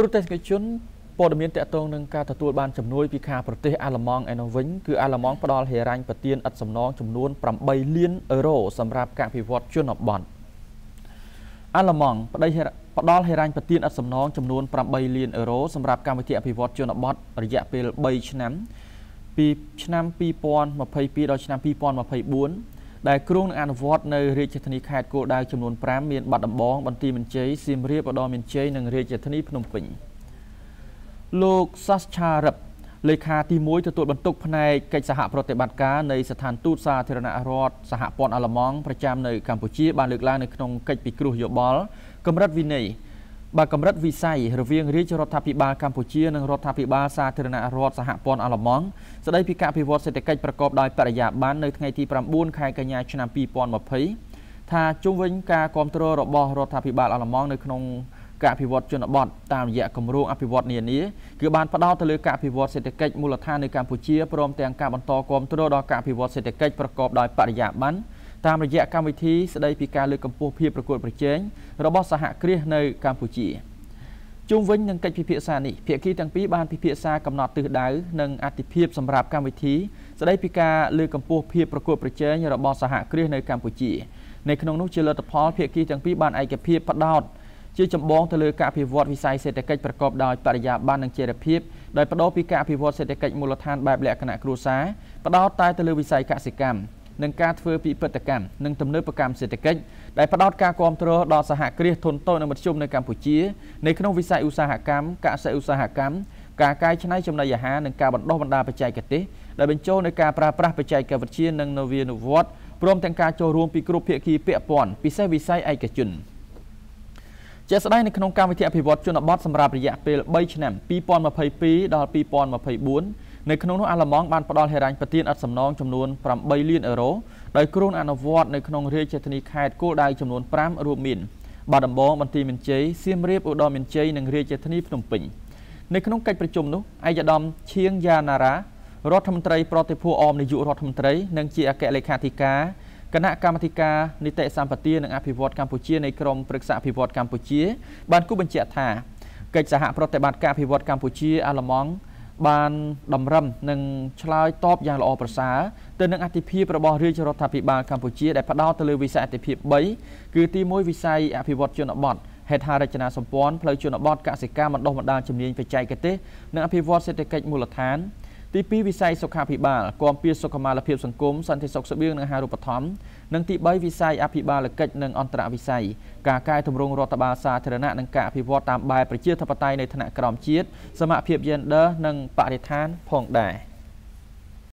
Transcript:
ទូរទស្សនិកជនព័ត៌មានតកតងនឹងការទទួលបានជំនួយពីខាងប្រទេសអាល្លឺម៉ង់ឯនោះវិញ គឺអាល្លឺម៉ង់ផ្ដល់ហិរញ្ញប្បទានឥតសំណងចំនួន8លានអឺរ៉ូសម្រាប់ការពិវត្តជនបទអាល្លឺម៉ង់ប្តីផ្ដល់ហិរញ្ញប្បទានឥតសំណងចំនួន8លានអឺរ៉ូសម្រាប់កម្មវិធីអភិវឌ្ឍជនបទរយៈពេល3ឆ្នាំពីឆ្នាំ2022ដល់ឆ្នាំ2024ដែលគ្រោងនឹងអនុវត្ត នៅរាជធានីខេត្តគោលដៅចំនួន5មាន បាត់ដំបងបន្ទាយមានជ័យសៀមរាបឧត្តរមានជ័យនិងរាជធានីភ្នំពេញលោកសាសឆារិបលេខាទី1ទទួលបន្ទុកផ្នែកកិច្ចសហប្រតិបត្តិការនៃស្ថានទូតសាធារណរដ្ឋសហព័ន្ធអាល្លឺម៉ង់ប្រចាំនៅកម្ពុជា បានលើកឡើងនៅក្នុងកិច្ចពិគ្រោះយោបល់ កម្រិតវិន័យបើកម្រិតវិស័យរវាងរាជរដ្ឋាភិបាលកម្ពុជានិងរដ្ឋាភិបាលសាធារណរដ្ឋសហព័ន្ធអាល្លឺម៉ង់ស្ដីពីការអភិវឌ្ឍសេដ្ឋកិច្ចប្រកបដោយបរិយាបន្ននៅថ្ងៃទី9ខែកញ្ញាឆ្នាំ2020ថាជុំវិញការគ្រប់គ្រងរបស់រដ្ឋាភិបាលអាល្លឺម៉ង់នៅក្នុងការអភិវឌ្ឍជនបទតាមរយៈគម្រោងអភិវឌ្ឍនានាគឺបានផ្ដោតទៅលើការអភិវឌ្ឍសេដ្ឋកិច្ចមូលដ្ឋាននៅកម្ពុជាព្រមទាំងការបន្តគ្រប់គ្រងដល់ការអភិវឌ្ឍសេដ្ឋកិច្ចប្រកបដោយបរិយាបន្នតាមរយៈកម្មវិធីស្ដីពីការលើកកម្ពស់ភាពប្រកួតប្រជែងរបស់សហគ្រាសនៅកម្ពុជាជុំវិញនឹងកិច្ចពិភាក្សានេះភាគីទាំងពីរបានពិភាក្សាកំណត់ទិសដៅនិងអតិភិបសម្រាប់កម្មវិធីស្ដីពីការលើកកម្ពស់ភាពប្រកួតប្រជែងរបស់សហគ្រាសនៅកម្ពុជានៅក្នុងនោះជាលទ្ធផលភាគីទាំងពីរបានឯកភាពផ្ដោតជាចម្បងទៅលើការអភិវឌ្ឍវិស័យសេដ្ឋកិច្ចប្រកបដោយបរិយាបន្ននិងចីរភាពដោយបដូរពីការអភិវឌ្ឍសេដ្ឋកិច្ចមូលដ្ឋានបែបលក្ខណៈគ្រួសារផ្ដោតតែទៅលើវិស័យកសិកម្មនិងការធ្វើពិពិធកម្មនិងទំនើបកម្មសេដ្ឋកិច្ចដែលផ្ដោតការគ្រប់គ្រងដល់សហគ្រាសធុនតូចនិងមធ្យមនៅកម្ពុជានៅក្នុងវិស័យឧស្សាហកម្មកសិឧស្សាហកម្មការកែច្នៃចំណីអាហារនិងការបណ្ដុះបណ្ដាលបច្ចេកទេសដែលបញ្ចូលនៅការប្រើប្រាស់បច្ចេកវិទ្យានិងនវានុវត្តន៍ព្រមទាំងការចូលរួមពីគ្រប់ភាគីពាក់ព័ន្ធពិសេសវិស័យឯកជនជាស្ដែងនៅក្នុងកម្មវិធីអភិវឌ្ឍជនបទសម្រាប់រយៈពេល3ឆ្នាំ2022ដល់2024នៅក្នុងនោះអាល្លឺម៉ង់បានផ្ដល់ហិរញ្ញប្បទានឥតសំណងចំនួន8លានអឺរ៉ូដោយគ្រូនអនុវត្តនៅក្នុងរាជធានីខេត្តគោលដៅចំនួន5រួមមានបាត់ដំបងបន្ទាយមានជ័យសៀមរាបឧត្តរមានជ័យនិងរាជធានីភ្នំពេញនៅក្នុងកិច្ចប្រជុំនោះឯកឧត្តមឈៀងយ៉ាណារ៉ារដ្ឋមន្ត្រីប្រតិភូអមនាយករដ្ឋមន្ត្រីនិងជាអគ្គលេខាធិការគណៈកម្មាធិការនីតិសម្បទានិងអភិវឌ្ឍកម្ពុជានៃក្រមព្រឹក្សាអភិវឌ្ឍកម្ពុជា បានគូបញ្ជាក់ថាកិច្ចសហប្រតិបត្តិការអភិវឌ្ឍកម្ពុជាអាល្លឺម៉ង់បានតម្រឹមនិងឆ្លើយតបយ៉ាងល្អប្រសើរទៅនឹងអតិភិបរបស់រាជរដ្ឋាភិបាលកម្ពុជាដែលផ្ដោតទៅលើវិស័យអតិភិប3គឺទី1វិស័យអភិវឌ្ឍជនបទហេដ្ឋារចនាសម្ព័ន្ធផ្លូវជនបទកសិកម្មបណ្ដុះបណ្ដាលជំនាញបច្ចេកទេសនិងអភិវឌ្ឍសេដ្ឋកិច្ចមូលដ្ឋានទី2វិស័យសុខាភិបាលគាំពារសុខុមាលភាពសង្គមសន្តិសុខស្បៀងនិងអាហារូបត្ថម្ភនិងទី3វិស័យអភិបាលកិច្ចនិងអន្តរវិស័យការកែតម្រង់រដ្ឋបាលសាធារណៈនិងការអភិវឌ្ឍតាមបែបប្រជាធិបតេយ្យនៅថ្នាក់ក្រោមជាតិសមភាព gender និងបរិស្ថានផងដែរ។